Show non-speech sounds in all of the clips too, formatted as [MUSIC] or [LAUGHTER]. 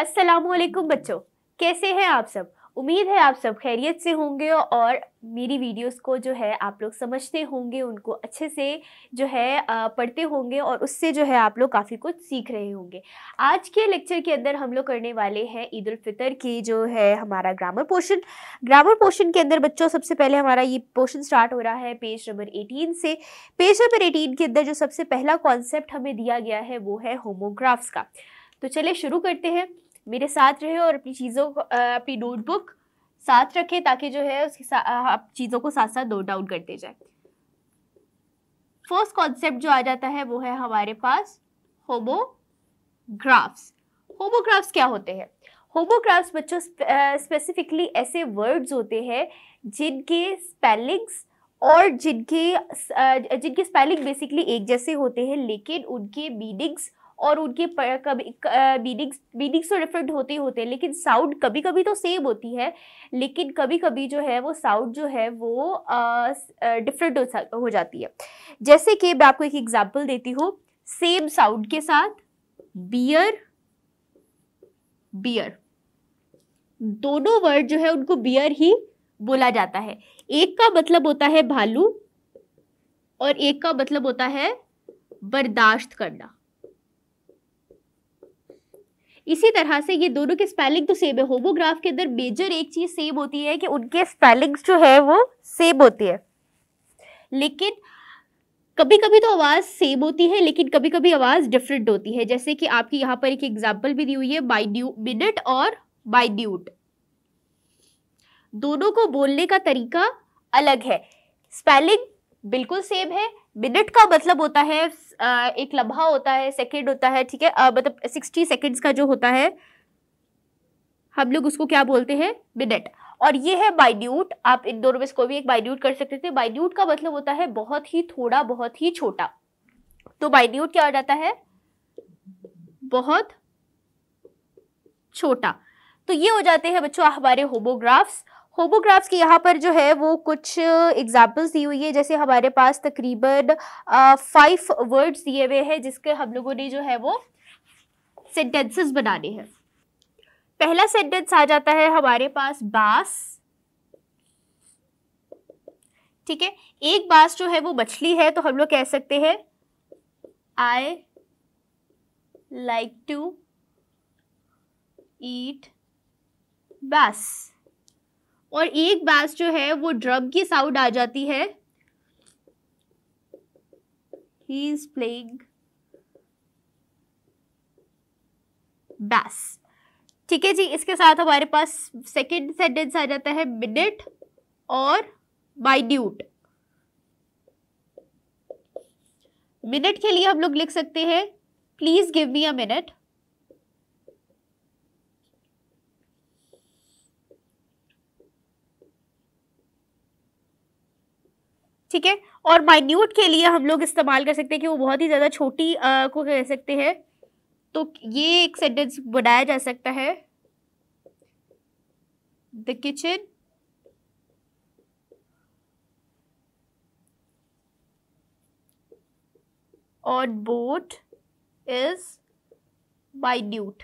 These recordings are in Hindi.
असलकुम बच्चों कैसे हैं आप सब उम्मीद है आप सब खैरियत से होंगे और मेरी वीडियोस को जो है आप लोग समझते होंगे उनको अच्छे से जो है पढ़ते होंगे और उससे जो है आप लोग काफ़ी कुछ सीख रहे होंगे आज के लेक्चर के अंदर हम लोग करने वाले हैं ईद फितर की जो है हमारा ग्रामर पोर्शन ग्रामर पोर्शन के अंदर बच्चों सबसे पहले हमारा ये पोर्शन स्टार्ट हो रहा है पेज नंबर एटीन से पेज नंबर एटीन के अंदर जो सबसे पहला कॉन्सेप्ट हमें दिया गया है वो है होमोग्राफ्स का तो चलिए शुरू करते हैं मेरे साथ रहे और अपनी चीज़ों को अपनी नोटबुक साथ रखें ताकि जो है उसके आप चीज़ों को साथ साथ नोट डाउन करते जाए फर्स्ट कॉन्सेप्ट जो आ जाता है वो है हमारे पास होमोग्राफ्स होमोग्राफ्स क्या होते हैं होमोग्राफ्स बच्चों स्पेसिफिकली ऐसे वर्ड्स होते हैं जिनके स्पेलिंग्स और जिनके जिनके स्पेलिंग बेसिकली एक जैसे होते हैं लेकिन उनके मीनिंग्स और उनके मीनिंग्स मीनिंग्स तो डिफरेंट होते ही होते हैं लेकिन साउंड कभी कभी तो सेम होती है लेकिन कभी कभी जो है वो साउंड जो है वो डिफरेंट हो जाती है जैसे कि मैं आपको एक एग्जाम्पल देती हूँ सेम साउंड के साथ बियर बियर दोनों वर्ड जो है उनको बियर ही बोला जाता है एक का मतलब होता है भालू और एक का मतलब होता है बर्दाश्त करना इसी तरह से ये दोनों के स्पेलिंग तो सेम है होमोग्राफ के अंदर मेजर एक चीज़ सेम होती है कि उनके स्पेलिंग्स जो है वो सेम तो होती है लेकिन कभी कभी तो आवाज़ सेम होती है लेकिन कभी कभी आवाज़ डिफरेंट होती है जैसे कि आपकी यहाँ पर एक एग्जाम्पल भी दी हुई है माइन्यू मिनट और माइन्यूट दोनों को बोलने का तरीका अलग है स्पेलिंग बिल्कुल सेम है मिनट का मतलब होता है एक लम्हा होता है सेकेंड होता है ठीक है मतलब सिक्सटी सेकेंड्स का जो होता है हम लोग उसको क्या बोलते हैं मिनट और ये है माइन्यूट आप इन दोनों में से कोई भी एक माइन्यूट कर सकते थे माइन्यूट का मतलब होता है बहुत ही थोड़ा बहुत ही छोटा तो माइन्यूट क्या हो जाता है बहुत छोटा तो ये हो जाते हैं बच्चों हमारे होमोग्राफ्स होमोग्राफ्स की यहाँ पर जो है वो कुछ एग्जाम्पल्स दी हुई है जैसे हमारे पास तकरीबन फाइव वर्ड्स दिए हुए हैं जिसके हम लोगों ने जो है वो सेंटेंसेस बनाने हैं पहला सेंटेंस आ जाता है हमारे पास बास ठीक है एक बास जो है वो मछली है तो हम लोग कह सकते हैं आई लाइक टू ईट बास और एक बैच जो है वो ड्रम की साउंड आ जाती है ही इज प्लेइंग बैस ठीक है जी इसके साथ हमारे पास सेकेंड सेंटेंस आ जाता है मिनट और माइन्यूट मिनट के लिए हम लोग लिख सकते हैं please give me a minute ठीक है और माइन्यूट के लिए हम लोग इस्तेमाल कर सकते हैं कि वो बहुत ही ज़्यादा छोटी आ, को कह सकते हैं तो ये एक सेंटेंस बनाया जा सकता है the kitchen on boat is minute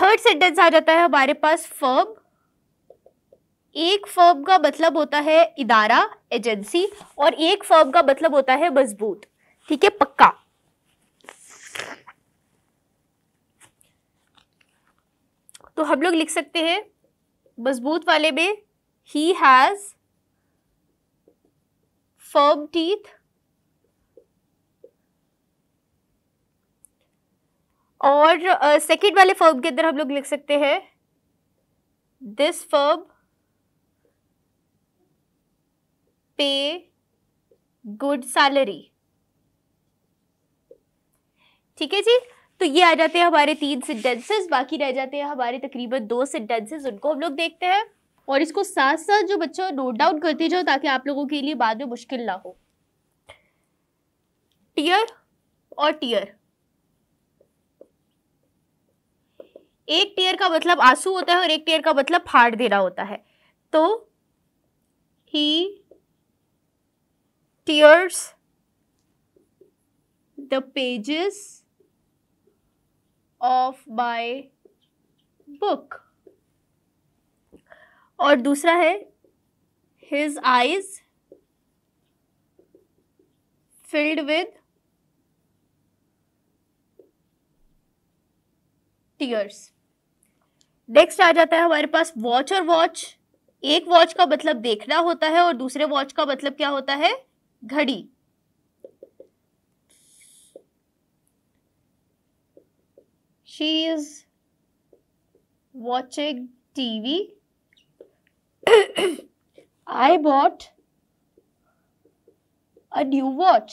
third sentence आ जाता है हमारे पास फर्म एक फर्म का मतलब होता है इदारा एजेंसी और एक फर्म का मतलब होता है मजबूत ठीक है पक्का तो हम लोग लिख सकते हैं मजबूत वाले में ही हैज फर्म टीथ और सेकेंड uh, वाले फर्म के अंदर हम लोग लिख सकते हैं this firm pay good salary ठीक है जी तो ये आ जाते हैं हमारे तीन सेंटेंसेस बाकी रह जाते हैं हमारे तकरीबन दो सेंटेंसेस उनको हम लोग देखते हैं और इसको साथ साथ जो बच्चों नोट डाउन करते जाओ ताकि आप लोगों के लिए बाद में मुश्किल ना हो टीयर और टीयर एक टीयर का मतलब आंसू होता है और एक टीयर का मतलब फाड़ देना होता है तो ही tears the pages of my book और दूसरा है his eyes filled with tears next आ जाता है हमारे पास वॉच और वॉच एक वॉच का मतलब देखना होता है और दूसरे वॉच का मतलब क्या होता है घड़ी she is watching TV I want a new watch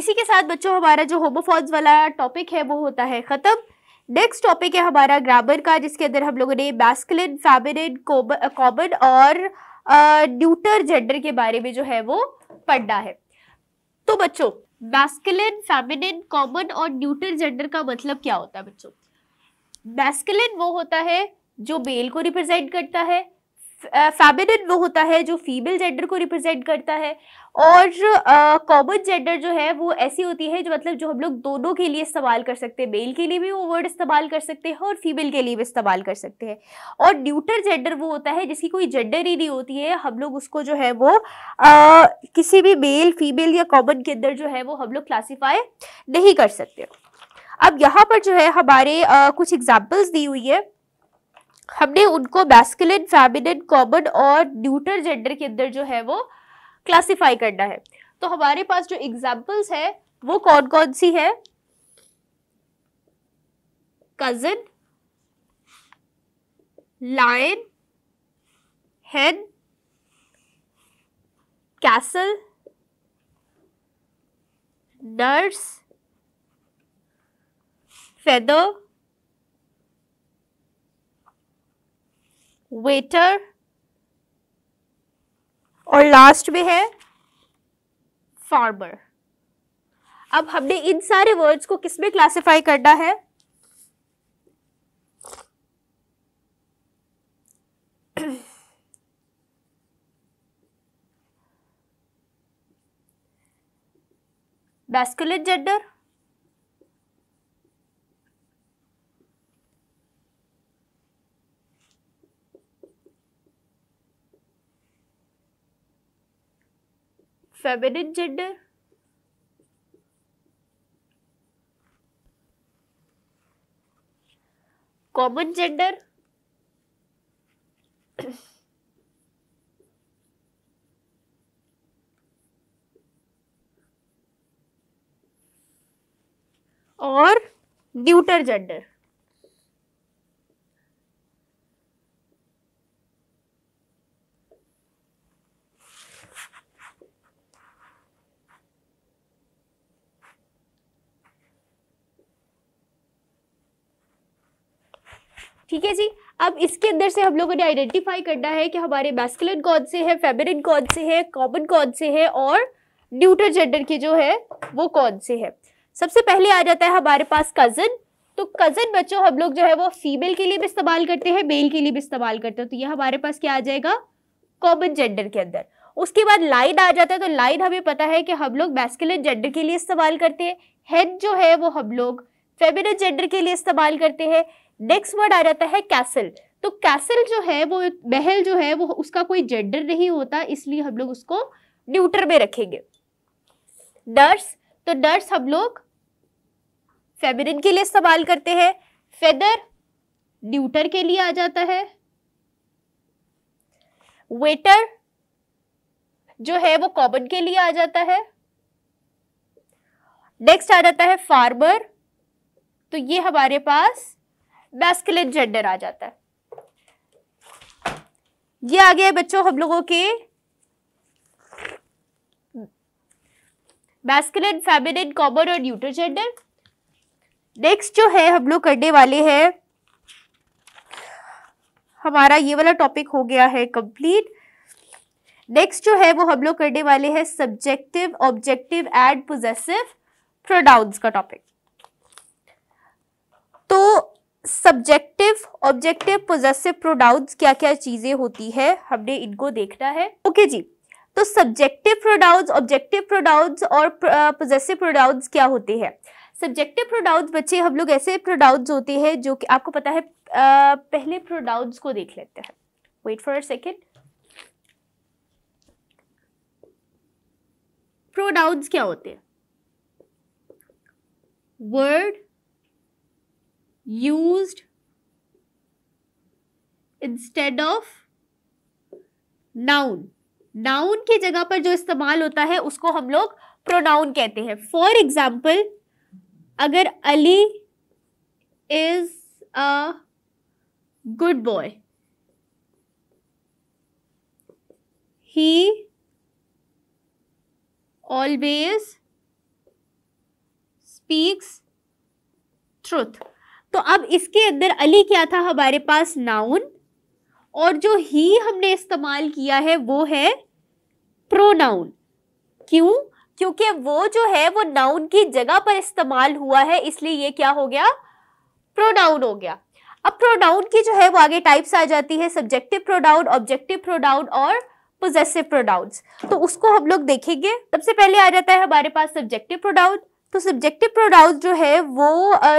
इसी के साथ बच्चों हमारा जो होमोफॉन्स वाला टॉपिक है वो होता है ख़त्म नेक्स्ट टॉपिक है हमारा ग्रामर का जिसके अंदर हम लोगों ने मैस्कुलिन फेमिनिन कॉमन और ड्यूटर जेंडर के बारे में जो है वो पढ़ना है तो बच्चों मैस्कुलिन फेमिनिन कॉमन और न्यूटर जेंडर का मतलब क्या होता है बच्चों मैस्किलिन वो होता है जो मेल को रिप्रेजेंट करता है फैबिडिन वो होता है जो फीमेल जेंडर को रिप्रेजेंट करता है और कॉमन जेंडर जो है वो ऐसी होती है जो मतलब जो हम लोग दोनों के लिए इस्तेमाल कर सकते हैं मेल के लिए भी वो वर्ड इस्तेमाल कर सकते हैं और फीमेल के लिए भी इस्तेमाल कर सकते हैं और न्यूटर जेंडर वो होता है जिसकी कोई जेंडर ही नहीं होती है हम लोग उसको जो है वो आ, किसी भी मेल फीमेल या कॉमन के अंदर जो है वो हम लोग क्लासीफाई नहीं कर सकते अब यहाँ पर जो है हमारे कुछ एग्जाम्पल्स दी हुई है हमने उनको मैस्कुलिन फैमिनिन कॉमन और न्यूटर जेंडर के अंदर जो है वो क्लासिफाई करना है तो हमारे पास जो एग्जाम्पल्स है वो कौन कौन सी है cousin lion hen castle nurse father waiter और लास्ट में है फार्मर अब हमने इन सारे वर्ड्स को किसमें क्लासिफाई करना है मैस्कुलिन [CLEARS THROAT] जेंडर फेबेरिट जेडर कॉमन जेंडर और न्यूटर जेंडर ठीक है जी अब इसके अंदर से हम लोगों ने आइडेंटिफाई करना है कि हमारे मैस्कुलिन कौन से हैं फेमिनिन कौन से हैं कॉमन कौन से हैं और न्यूट्रल जेंडर के जो है वो कौन से हैं सबसे पहले आ जाता है हमारे पास कज़न तो कज़न बच्चों हम लोग जो है वो फीमेल के लिए भी इस्तेमाल करते हैं मेल के लिए भी इस्तेमाल करते हैं तो ये हमारे पास क्या आ जाएगा कॉमन जेंडर के अंदर उसके बाद लाइन आ जाता है तो लाइन हमें पता है कि हम लोग मैस्कुलिन जेंडर के लिए इस्तेमाल करते हैं हेड जो है वो हम लोग फेमिनिन जेंडर के लिए इस्तेमाल करते हैं नेक्स्ट वर्ड आ जाता है कैसल तो कैसल जो है वो महल जो है वो उसका कोई जेंडर नहीं होता इसलिए हम लोग उसको न्यूटर में रखेंगे नर्स तो नर्स हम लोग फेमिनिन के लिए इस्तेमाल करते हैं फेदर न्यूटर के लिए आ जाता है वेटर जो है वो कॉमन के लिए आ जाता है नेक्स्ट आ जाता है फार्मर तो ये हमारे पास बैस्कुलर जेंडर आ जाता है ये आ गया बच्चों हम लोगों के मैस्कुलिन फेमिनिन कॉमन और न्यूटर जेंडर नेक्स्ट जो है हम लोग करने वाले हैं हमारा ये वाला टॉपिक हो गया है कंप्लीट नेक्स्ट जो है वो हम लोग करने वाले हैं subjective objective and possessive pronouns का टॉपिक तो सब्जेक्टिव ऑब्जेक्टिव पोजेसिव प्रोडाउट्स क्या क्या चीजें होती है हमने इनको देखना है ओके okay जी तो सब्जेक्टिव प्रोडाउट्स ऑब्जेक्टिव प्रोडाउट्स और पोजेसिव प्रोडाउट्स क्या होते हैं सब्जेक्टिव प्रोडाउट्स बच्चे हम लोग ऐसे प्रोडाउट्स होते हैं जो कि आपको पता है आ, पहले प्रोडाउट्स को देख लेते हैं वेट फॉर सेकेंड प्रोनाउंस क्या होते हैं word used instead of noun noun की जगह पर जो इस्तेमाल होता है उसको हम लोग प्रोनाउन कहते हैं फॉर एग्जाम्पल अगर Ali is a good boy he always speaks truth तो अब इसके अंदर अली क्या था हमारे पास नाउन और जो ही हमने इस्तेमाल किया है वो है प्रोनाउन क्यों क्योंकि वो जो है वो नाउन की जगह पर इस्तेमाल हुआ है इसलिए ये क्या हो गया प्रोनाउन हो गया अब प्रोनाउन की जो है वो आगे टाइप्स आ जाती है सब्जेक्टिव प्रोनाउन ऑब्जेक्टिव प्रोनाउन और पोजेसिव प्रोडाउन तो उसको हम लोग देखेंगे सबसे पहले आ जाता है हमारे पास सब्जेक्टिव प्रोनाउन तो सब्जेक्टिव प्रोनाउन जो है वो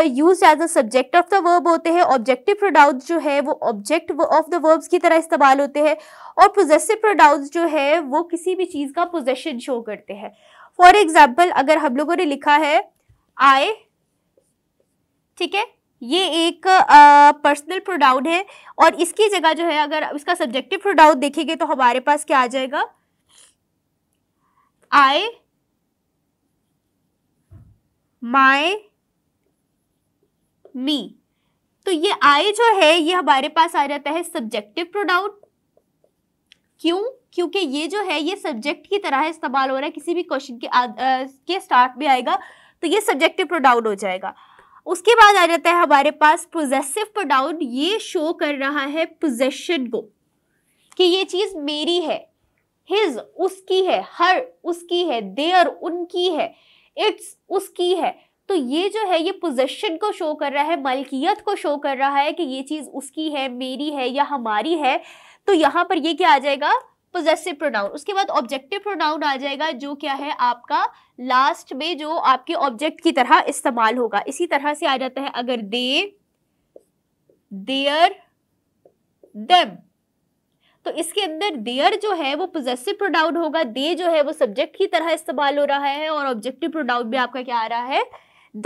use as a subject of the verb होते हैं ऑब्जेक्टिव प्रोनाउन जो है वो ऑब्जेक्ट ऑफ द वर्ब्स की तरह इस्तेमाल होते हैं और पोजेसिव प्रोनाउन जो है वो किसी भी चीज़ का पोजेशन शो करते हैं फॉर एग्जाम्पल अगर हम लोगों ने लिखा है आए ठीक है ये एक पर्सनल uh, प्रोनाउन है और इसकी जगह जो है अगर इसका सब्जेक्टिव प्रोनाउन देखेंगे तो हमारे पास क्या आ जाएगा आई माय मी तो ये आई जो है ये हमारे पास आ जाता है सब्जेक्टिव प्रोनाउन क्यों क्योंकि ये जो है ये सब्जेक्ट की तरह इस्तेमाल हो रहा है किसी भी क्वेश्चन के आ, आ, के स्टार्ट में आएगा तो ये सब्जेक्टिव प्रोनाउन हो जाएगा उसके बाद आ जाता है हमारे पास पोजेसिव प्रोनाउन ये शो कर रहा है पोजेशन को कि ये चीज़ मेरी है हिज उसकी है हर उसकी है देयर उनकी है इट्स उसकी है तो ये जो है ये पोजेशन को शो कर रहा है मलकियत को शो कर रहा है कि ये चीज़ उसकी है मेरी है या हमारी है तो यहाँ पर ये क्या आ जाएगा पोजेसिव प्रोनाउन उसके बाद ऑब्जेक्टिव प्रोनाउन आ जाएगा जो क्या है आपका लास्ट में जो आपके ऑब्जेक्ट की तरह इस्तेमाल होगा इसी तरह से आ जाता है अगर दे देयर देम तो इसके अंदर देयर जो है वो पोजेसिव प्रोनाउन होगा दे जो है वो सब्जेक्ट की तरह इस्तेमाल हो रहा है और ऑब्जेक्टिव प्रोनाउन भी आपका क्या आ रहा है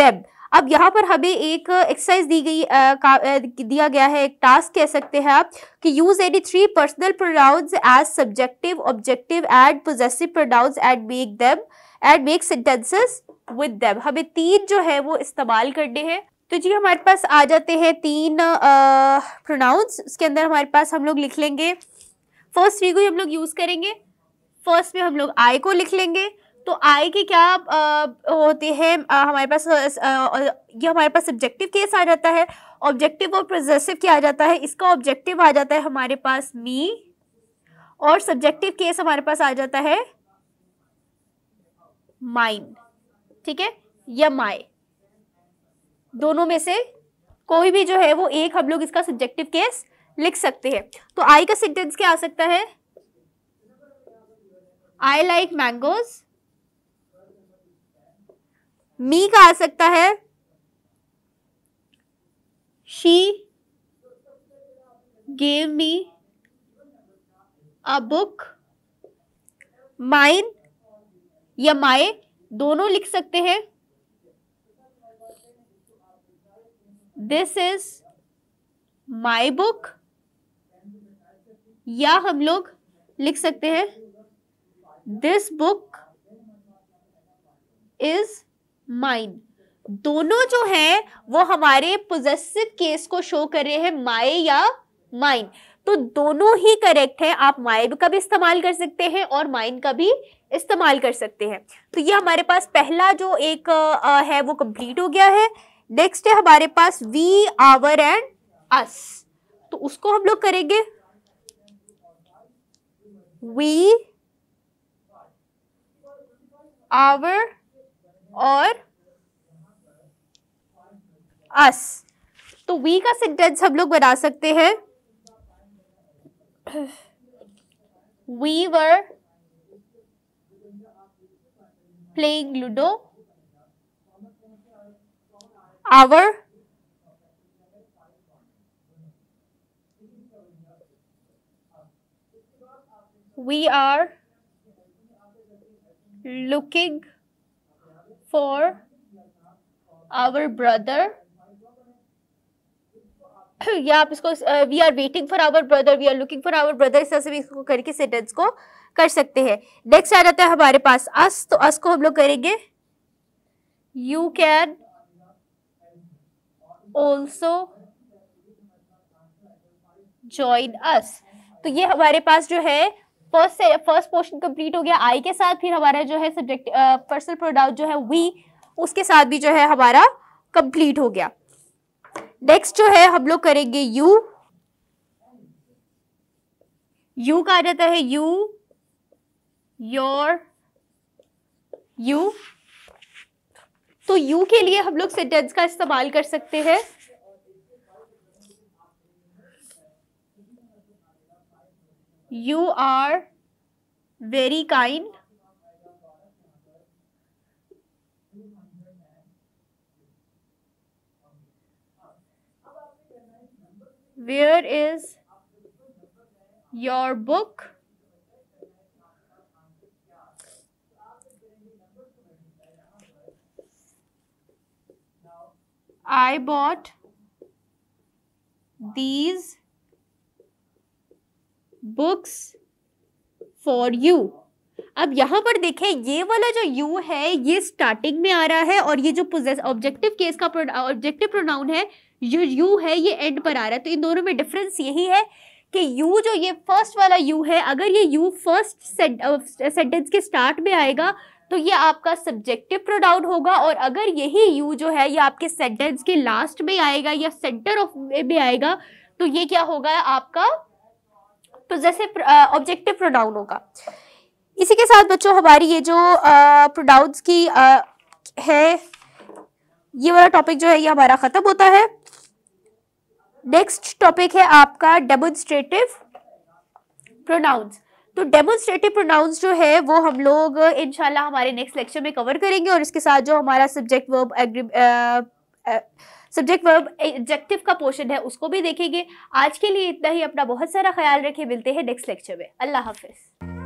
देब अब यहाँ पर हमें एक एक्सरसाइज दी गई आ, आ, दिया गया है एक टास्क कह सकते हैं आप कि use any three personal pronouns as subjective objective and possessive pronouns and make them and make sentences with them हमें तीन जो है वो इस्तेमाल करने हैं तो जी हमारे पास आ जाते हैं तीन प्रोनाउंस उसके अंदर हमारे पास हम लोग लिख लेंगे फर्स्ट वी को ही हम लोग यूज़ करेंगे फर्स्ट में हम लोग आई को लिख लेंगे तो आई के क्या आ, होते हैं हमारे पास ये हमारे पास सब्जेक्टिव केस आ जाता है ऑब्जेक्टिव और प्रोजेसिव क्या आ जाता है इसका ऑब्जेक्टिव आ जाता है हमारे पास मी और सब्जेक्टिव केस हमारे पास आ जाता है माइन ठीक है या माई दोनों में से कोई भी जो है वो एक हम लोग इसका सब्जेक्टिव केस लिख सकते हैं तो आई का सेंटेंस क्या आ सकता है आई लाइक मैंगोज मी का आ सकता है she gave me a book mine या माए दोनों लिख सकते हैं दिस इज माई बुक या हम लोग लिख सकते हैं दिस बुक इज माइन दोनों जो है वो हमारे पोजेसिव केस को शो कर रहे हैं माए या माइन तो दोनों ही करेक्ट है आप माए का भी इस्तेमाल कर सकते हैं और माइन का भी इस्तेमाल कर सकते हैं तो ये हमारे पास पहला जो एक आ, है वो कंप्लीट हो गया है नेक्स्ट है हमारे पास वी आवर एंड अस तो उसको हम लोग करेंगे वी आवर और अस तो वी का सेंटेंस हम लोग बना सकते हैं we were playing ludo our we are looking for our brother या [CLEARS THROAT] आप इसको we are waiting for our brother we are looking for our brother इस तरह से भी इसको करके सेंटेंस को कर सकते हैं नेक्स्ट आ जाता है हमारे पास अस तो अस को हम लोग करेंगे you can also join us तो ये हमारे पास जो है फर्स्ट से फर्स्ट पोर्शन कंप्लीट हो गया आई के साथ फिर हमारा जो है सब्जेक्ट पर्सनल प्रोडक्ट जो है वी उसके साथ भी जो है हमारा कंप्लीट हो गया नेक्स्ट जो है हम लोग करेंगे यू यू कहा जाता है यू योर यू तो यू के लिए हम लोग सेंटेंस का इस्तेमाल कर सकते हैं You are very kind. Where is your book? I bought these books for you अब यहाँ पर देखें ये वाला जो यू है ये स्टार्टिंग में आ रहा है और ये जो पोजेस ऑब्जेक्टिव केस का ऑब्जेक्टिव प्रोनाउन है जो यू है ये एंड पर आ रहा है तो इन दोनों में डिफरेंस यही है कि यू जो ये फर्स्ट वाला यू है अगर ये यू फर्स्ट सेंटेंस के स्टार्ट में आएगा तो ये आपका सब्जेक्टिव प्रोनाउन होगा और अगर यही यू जो है ये आपके सेंटेंस के लास्ट में आएगा या सेंटर ऑफ में आएगा तो ये क्या होगा आपका तो जैसे ऑब्जेक्टिव प्रोनाउन होगा इसी के साथ बच्चों हमारी ये जो प्रोडाउन की आ, है ये वाला टॉपिक जो है ये हमारा खत्म होता है नेक्स्ट टॉपिक है आपका डेमोन्स्ट्रेटिव प्रोनाउंस तो डेमोन्स्ट्रेटिव प्रोनाउंस जो है वो हम लोग इनशाला हमारे नेक्स्ट लेक्चर में कवर करेंगे और इसके साथ जो हमारा subject verb agree subject verb adjective का पोर्शन है उसको भी देखेंगे आज के लिए इतना ही अपना बहुत सारा ख्याल रखे मिलते हैं नेक्स्ट लेक्चर में अल्लाह हाफिज़